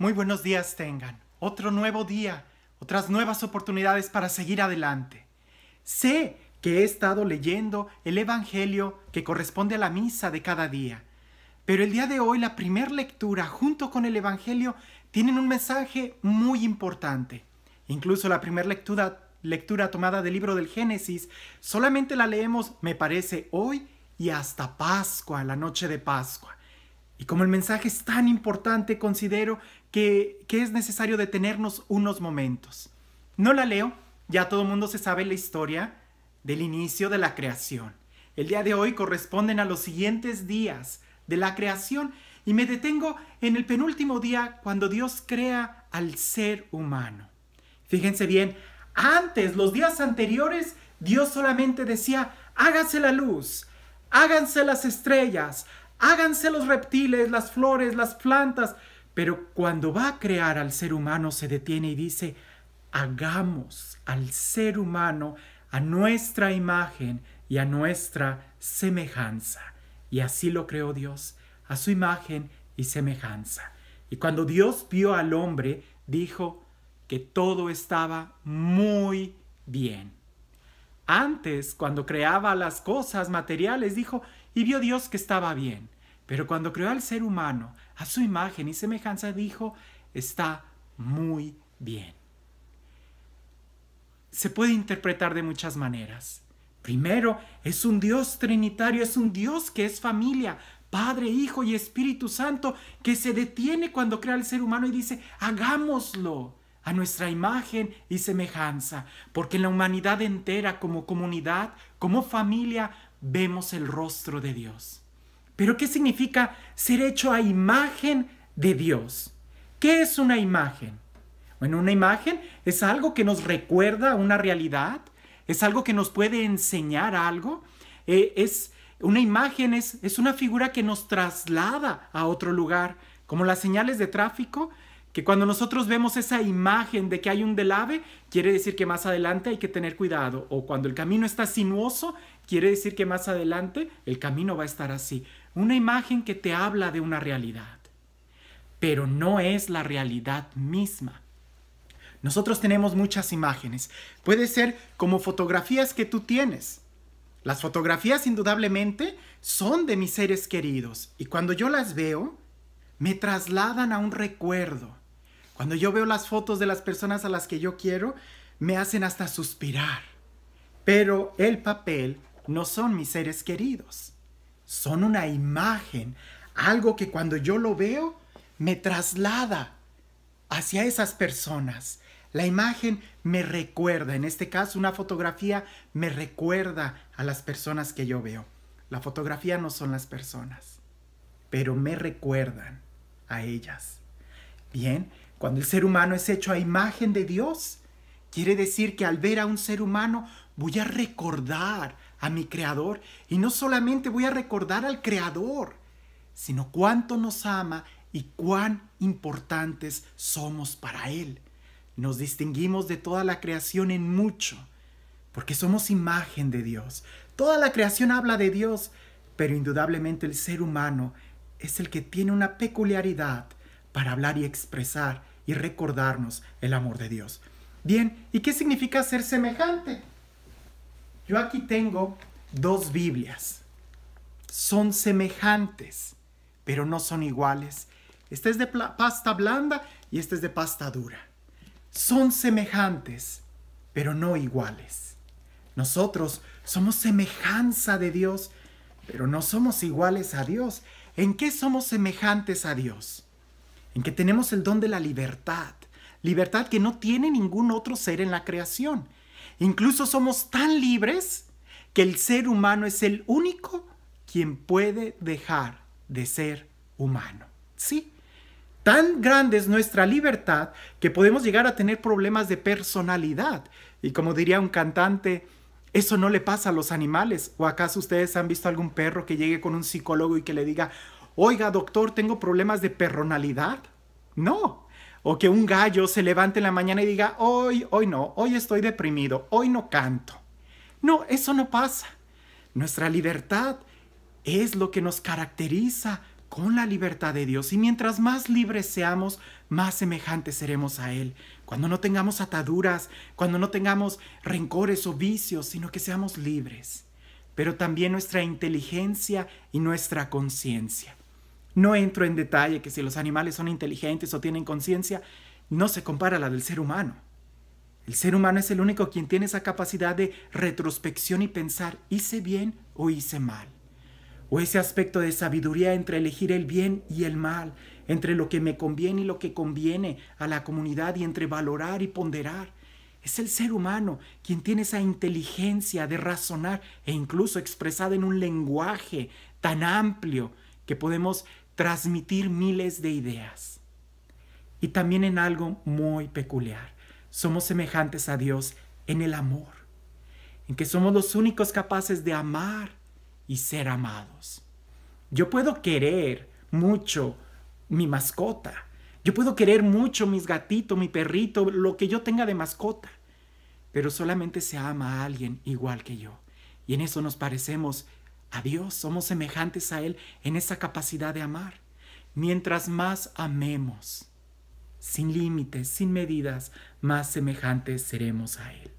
Muy buenos días tengan. Otro nuevo día, otras nuevas oportunidades para seguir adelante. Sé que he estado leyendo el Evangelio que corresponde a la misa de cada día. Pero el día de hoy la primera lectura junto con el Evangelio tienen un mensaje muy importante. Incluso la primera lectura, lectura tomada del libro del Génesis solamente la leemos, me parece, hoy y hasta Pascua, la noche de Pascua. Y como el mensaje es tan importante, considero que, es necesario detenernos unos momentos. No la leo, ya todo el mundo se sabe la historia del inicio de la creación. El día de hoy corresponden a los siguientes días de la creación y me detengo en el penúltimo día cuando Dios crea al ser humano. Fíjense bien, antes, los días anteriores, Dios solamente decía, hágase la luz, háganse las estrellas, Háganse los reptiles, las flores, las plantas. Pero cuando va a crear al ser humano se detiene y dice, hagamos al ser humano a nuestra imagen y a nuestra semejanza. Y así lo creó Dios, a su imagen y semejanza. Y cuando Dios vio al hombre, dijo que todo estaba muy bien. Antes, cuando creaba las cosas materiales, dijo, y vio Dios que estaba bien. Pero cuando creó al ser humano a su imagen y semejanza, dijo, está muy bien. Se puede interpretar de muchas maneras. Primero, es un Dios trinitario, es un Dios que es familia, Padre, Hijo y Espíritu Santo, que se detiene cuando crea al ser humano y dice, hagámoslo a nuestra imagen y semejanza, porque en la humanidad entera, como comunidad, como familia, vemos el rostro de Dios. Pero ¿qué significa ser hecho a imagen de Dios? ¿Qué es una imagen? Bueno, una imagen es algo que nos recuerda una realidad, es algo que nos puede enseñar algo, eh, es una imagen, es, es una figura que nos traslada a otro lugar, como las señales de tráfico, que cuando nosotros vemos esa imagen de que hay un delave, quiere decir que más adelante hay que tener cuidado, o cuando el camino está sinuoso, quiere decir que más adelante el camino va a estar así. Una imagen que te habla de una realidad, pero no es la realidad misma. Nosotros tenemos muchas imágenes. Puede ser como fotografías que tú tienes. Las fotografías indudablemente son de mis seres queridos y cuando yo las veo, me trasladan a un recuerdo. Cuando yo veo las fotos de las personas a las que yo quiero, me hacen hasta suspirar. Pero el papel no son mis seres queridos. Son una imagen, algo que cuando yo lo veo me traslada hacia esas personas. La imagen me recuerda, en este caso una fotografía me recuerda a las personas que yo veo. La fotografía no son las personas, pero me recuerdan a ellas. Bien, cuando el ser humano es hecho a imagen de Dios, quiere decir que al ver a un ser humano voy a recordar a mi Creador. Y no solamente voy a recordar al Creador, sino cuánto nos ama y cuán importantes somos para Él. Nos distinguimos de toda la creación en mucho, porque somos imagen de Dios. Toda la creación habla de Dios, pero indudablemente el ser humano es el que tiene una peculiaridad para hablar y expresar y recordarnos el amor de Dios. Bien, ¿y qué significa ser semejante? Yo aquí tengo dos Biblias. Son semejantes, pero no son iguales. Esta es de pasta blanda y esta es de pasta dura. Son semejantes, pero no iguales. Nosotros somos semejanza de Dios, pero no somos iguales a Dios. ¿En qué somos semejantes a Dios? En que tenemos el don de la libertad. Libertad que no tiene ningún otro ser en la creación. Incluso somos tan libres que el ser humano es el único quien puede dejar de ser humano. Sí, tan grande es nuestra libertad que podemos llegar a tener problemas de personalidad. Y como diría un cantante, eso no le pasa a los animales. ¿O acaso ustedes han visto algún perro que llegue con un psicólogo y que le diga, oiga doctor, tengo problemas de perronalidad? No, o que un gallo se levante en la mañana y diga, hoy, hoy no, hoy estoy deprimido, hoy no canto. No, eso no pasa. Nuestra libertad es lo que nos caracteriza con la libertad de Dios. Y mientras más libres seamos, más semejantes seremos a Él. Cuando no tengamos ataduras, cuando no tengamos rencores o vicios, sino que seamos libres. Pero también nuestra inteligencia y nuestra conciencia. No entro en detalle que si los animales son inteligentes o tienen conciencia, no se compara a la del ser humano. El ser humano es el único quien tiene esa capacidad de retrospección y pensar hice bien o hice mal. O ese aspecto de sabiduría entre elegir el bien y el mal, entre lo que me conviene y lo que conviene a la comunidad y entre valorar y ponderar. Es el ser humano quien tiene esa inteligencia de razonar e incluso expresada en un lenguaje tan amplio que podemos transmitir miles de ideas. Y también en algo muy peculiar, somos semejantes a Dios en el amor, en que somos los únicos capaces de amar y ser amados. Yo puedo querer mucho mi mascota, yo puedo querer mucho mis gatitos, mi perrito, lo que yo tenga de mascota, pero solamente se ama a alguien igual que yo. Y en eso nos parecemos a Dios, somos semejantes a Él en esa capacidad de amar. Mientras más amemos, sin límites, sin medidas, más semejantes seremos a Él.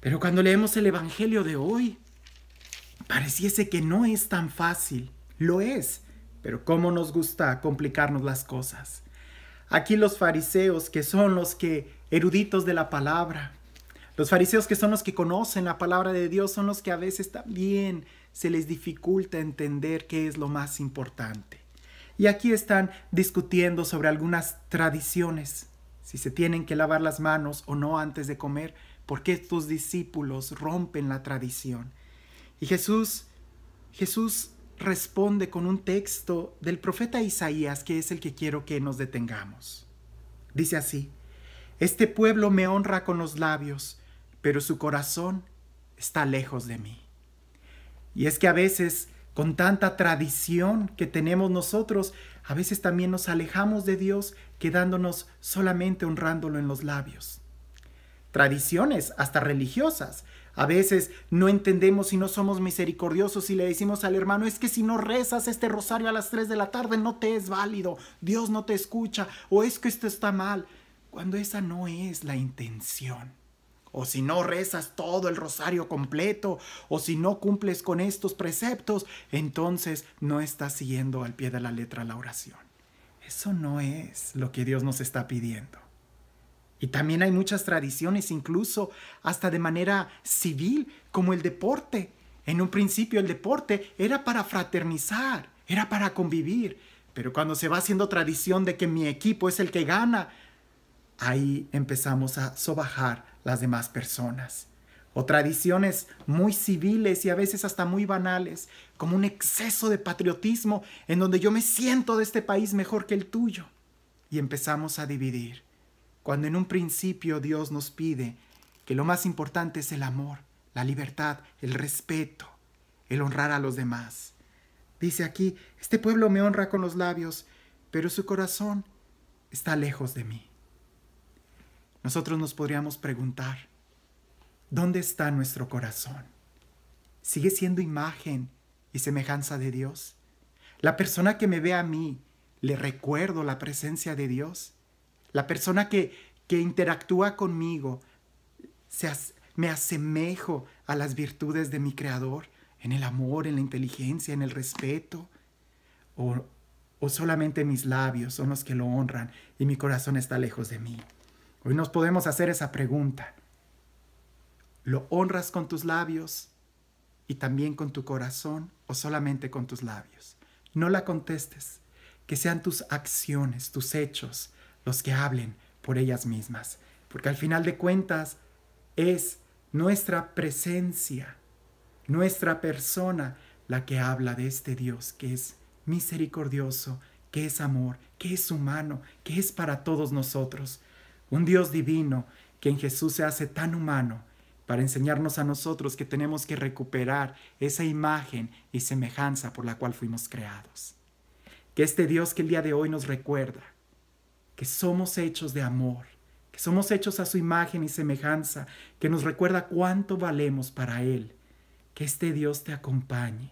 Pero cuando leemos el Evangelio de hoy, pareciese que no es tan fácil. Lo es, pero cómo nos gusta complicarnos las cosas. Aquí los fariseos, que son los que, eruditos de la palabra, los fariseos que son los que conocen la palabra de Dios son los que a veces también se les dificulta entender qué es lo más importante. Y aquí están discutiendo sobre algunas tradiciones, si se tienen que lavar las manos o no antes de comer, porque estos discípulos rompen la tradición. Y Jesús, Jesús responde con un texto del profeta Isaías que es el que quiero que nos detengamos. Dice así, Este pueblo me honra con los labios, pero su corazón está lejos de mí. Y es que a veces, con tanta tradición que tenemos nosotros, a veces también nos alejamos de Dios quedándonos solamente honrándolo en los labios. Tradiciones, hasta religiosas. A veces no entendemos y no somos misericordiosos y le decimos al hermano, es que si no rezas este rosario a las 3 de la tarde no te es válido, Dios no te escucha o es que esto está mal, cuando esa no es la intención o si no rezas todo el rosario completo, o si no cumples con estos preceptos, entonces no estás siguiendo al pie de la letra la oración. Eso no es lo que Dios nos está pidiendo. Y también hay muchas tradiciones, incluso hasta de manera civil, como el deporte. En un principio el deporte era para fraternizar, era para convivir, pero cuando se va haciendo tradición de que mi equipo es el que gana, ahí empezamos a sobajar las demás personas. O tradiciones muy civiles y a veces hasta muy banales, como un exceso de patriotismo en donde yo me siento de este país mejor que el tuyo. Y empezamos a dividir, cuando en un principio Dios nos pide que lo más importante es el amor, la libertad, el respeto, el honrar a los demás. Dice aquí, este pueblo me honra con los labios, pero su corazón está lejos de mí nosotros nos podríamos preguntar, ¿dónde está nuestro corazón? ¿Sigue siendo imagen y semejanza de Dios? ¿La persona que me ve a mí le recuerdo la presencia de Dios? ¿La persona que, que interactúa conmigo me asemejo a las virtudes de mi Creador en el amor, en la inteligencia, en el respeto? o solamente mis labios son los que lo honran y mi corazón está lejos de mí? Hoy nos podemos hacer esa pregunta. ¿Lo honras con tus labios y también con tu corazón o solamente con tus labios? No la contestes. Que sean tus acciones, tus hechos, los que hablen por ellas mismas. Porque al final de cuentas es nuestra presencia, nuestra persona, la que habla de este Dios que es misericordioso, que es amor, que es humano, que es para todos nosotros un Dios divino que en Jesús se hace tan humano para enseñarnos a nosotros que tenemos que recuperar esa imagen y semejanza por la cual fuimos creados. Que este Dios que el día de hoy nos recuerda que somos hechos de amor, que somos hechos a su imagen y semejanza, que nos recuerda cuánto valemos para Él. Que este Dios te acompañe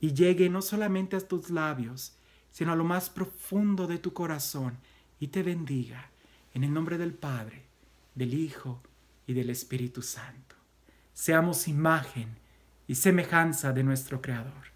y llegue no solamente a tus labios, sino a lo más profundo de tu corazón y te bendiga en el nombre del Padre, del Hijo y del Espíritu Santo. Seamos imagen y semejanza de nuestro Creador.